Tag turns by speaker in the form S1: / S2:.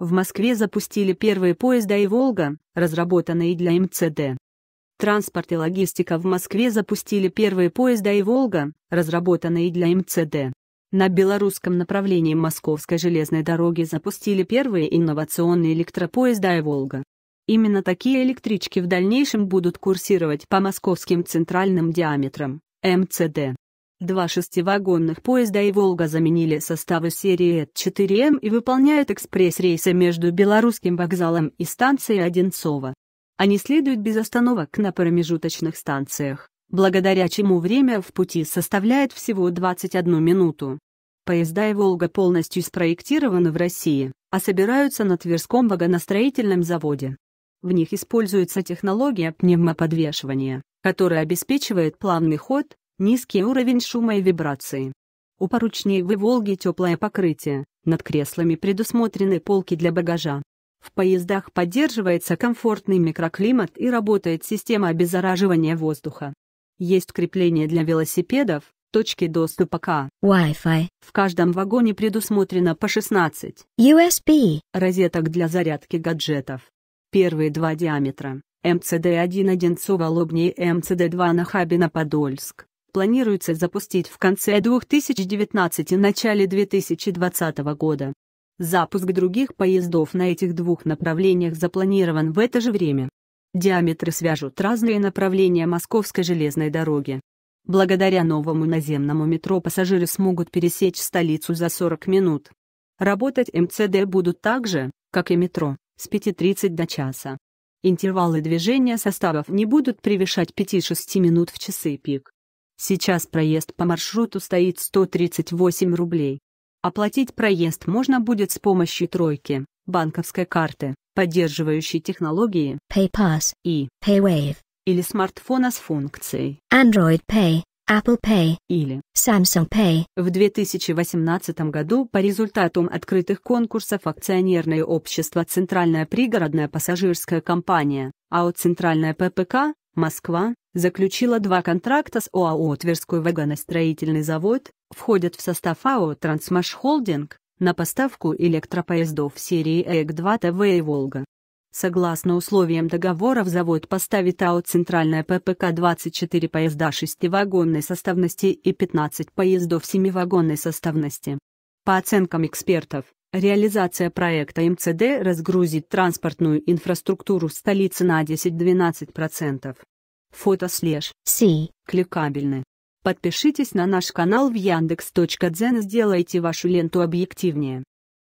S1: В Москве запустили первые поезда и «Волга», разработанные для МЦД. Транспорт и логистика в Москве запустили первые поезда и «Волга», разработанные для МЦД. На белорусском направлении Московской железной дороги запустили первые инновационные электропоезда и «Волга». Именно такие электрички в дальнейшем будут курсировать по московским центральным диаметрам, МЦД. Два шестивагонных поезда и «Волга» заменили составы серии Т-4М и выполняют экспресс-рейсы между Белорусским вокзалом и станцией Одинцова. Они следуют без остановок на промежуточных станциях, благодаря чему время в пути составляет всего 21 минуту. Поезда и «Волга» полностью спроектированы в России, а собираются на Тверском вагоностроительном заводе. В них используется технология пневмоподвешивания, которая обеспечивает плавный ход, Низкий уровень шума и вибрации. У поручневой «Волги» теплое покрытие, над креслами предусмотрены полки для багажа. В поездах поддерживается комфортный микроклимат и работает система обеззараживания воздуха. Есть крепление для велосипедов, точки доступа к а. Wi-Fi. В каждом вагоне предусмотрено по 16 USB розеток для зарядки гаджетов. Первые два диаметра – МЦД-1 Одинцова-Лобни и МЦД-2 Нахабино-Подольск планируется запустить в конце 2019 и начале 2020 года. Запуск других поездов на этих двух направлениях запланирован в это же время. Диаметры свяжут разные направления Московской железной дороги. Благодаря новому наземному метро пассажиры смогут пересечь столицу за 40 минут. Работать МЦД будут так же, как и метро, с 5.30 до часа. Интервалы движения составов не будут превышать 5-6 минут в часы пик. Сейчас проезд по маршруту стоит 138 рублей. Оплатить проезд можно будет с помощью тройки, банковской карты, поддерживающей технологии PayPass и PayWave или смартфона с функцией Android Pay, Apple Pay или Samsung Pay. В 2018 году по результатам открытых конкурсов акционерное общество «Центральная пригородная пассажирская компания», АО «Центральная ППК» Москва заключила два контракта с ОАО «Тверской вагоностроительный завод», входят в состав АО «Трансмашхолдинг» на поставку электропоездов серии ЭК-2 ТВ и «Волга». Согласно условиям договоров завод поставит АО «Центральная ППК» 24 поезда 6-вагонной составности и 15 поездов 7-вагонной составности. По оценкам экспертов, Реализация проекта МЦД разгрузит транспортную инфраструктуру столицы на 10-12%. Фото слеж. Си. Кликабельны. Подпишитесь на наш канал в Яндекс.Дзен и сделайте вашу ленту объективнее.